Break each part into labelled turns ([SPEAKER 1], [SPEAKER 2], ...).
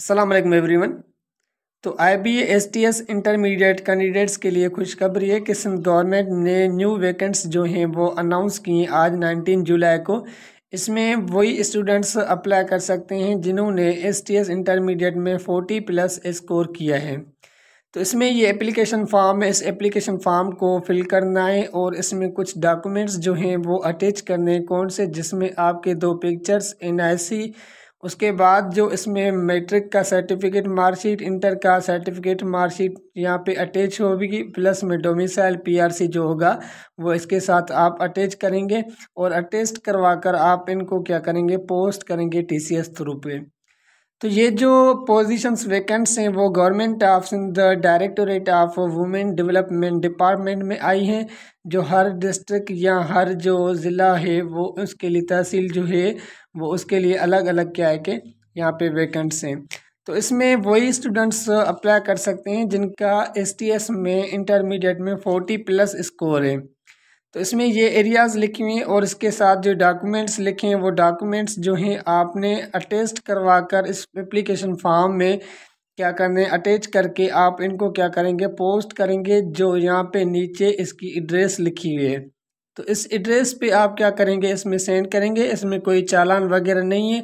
[SPEAKER 1] Aslam everyone तो I B S T S intermediate candidates के लिए खुशखबरी है कि सिंध गवर्नमेंट ने न्यू वैकेंट्स जो हैं वो अनाउंस किए आज 19 जुलाई को इसमें वही स्टूडेंट्स अप्लाई कर सकते हैं जिन्होंने एस टी एस इंटरमीडिएट में 40 प्लस स्कोर किया है तो इसमें ये एप्लीकेशन फॉर्म है इस एप्लीकेशन फॉर्म को फिल करना है और इसमें कुछ डॉक्यूमेंट्स जो हैं वो अटैच करने हैं कौन से जिसमें आपके दो पिक्चर्स एन आई सी उसके बाद जो इसमें मैट्रिक का सर्टिफिकेट मार्कशीट इंटर का सर्टिफिकेट मार्कशीट यहाँ पे अटैच होगी प्लस में डोमिसाइल पीआरसी जो होगा वो इसके साथ आप अटैच करेंगे और अटेस्ट करवा कर आप इनको क्या करेंगे पोस्ट करेंगे टीसीएस थ्रू पे तो ये जो पोजीशंस वैकेंट्स हैं वो government of Sindh directorate of women development department में आई हैं जो हर डिस्ट्रिक्ट या हर जो ज़िला है वो उसके लिए तहसील जो है वो उसके लिए अलग अलग क्या है कि यहाँ पे वैकेंट्स हैं तो इसमें वही स्टूडेंट्स अप्लाई कर सकते हैं जिनका एस में इंटरमीडिएट में फोर्टी प्लस स्कोर है तो इसमें ये एरियाज़ लिखी हुई हैं और इसके साथ जो डॉक्यूमेंट्स लिखे हैं वो डॉक्यूमेंट्स जो हैं आपने अटेस्ट करवा कर इस एप्लीकेशन फॉर्म में क्या करने अटैच करके आप इनको क्या करेंगे पोस्ट करेंगे जो यहाँ पे नीचे इसकी एड्रेस लिखी हुई है तो इस एड्रेस पे आप क्या करेंगे इसमें सेंड करेंगे इसमें कोई चालान वगैरह नहीं है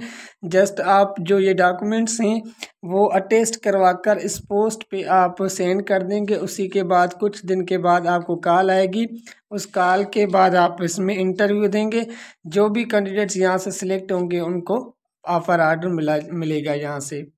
[SPEAKER 1] जस्ट आप जो ये डॉक्यूमेंट्स हैं वो अटेस्ट करवा कर इस पोस्ट पे आप सेंड कर देंगे उसी के बाद कुछ दिन के बाद आपको कॉल आएगी उस कॉल के बाद आप इसमें इंटरव्यू देंगे जो भी कैंडिडेट्स यहाँ से सिलेक्ट होंगे उनको ऑफ़र आर्डर मिला मिलेगा यहाँ से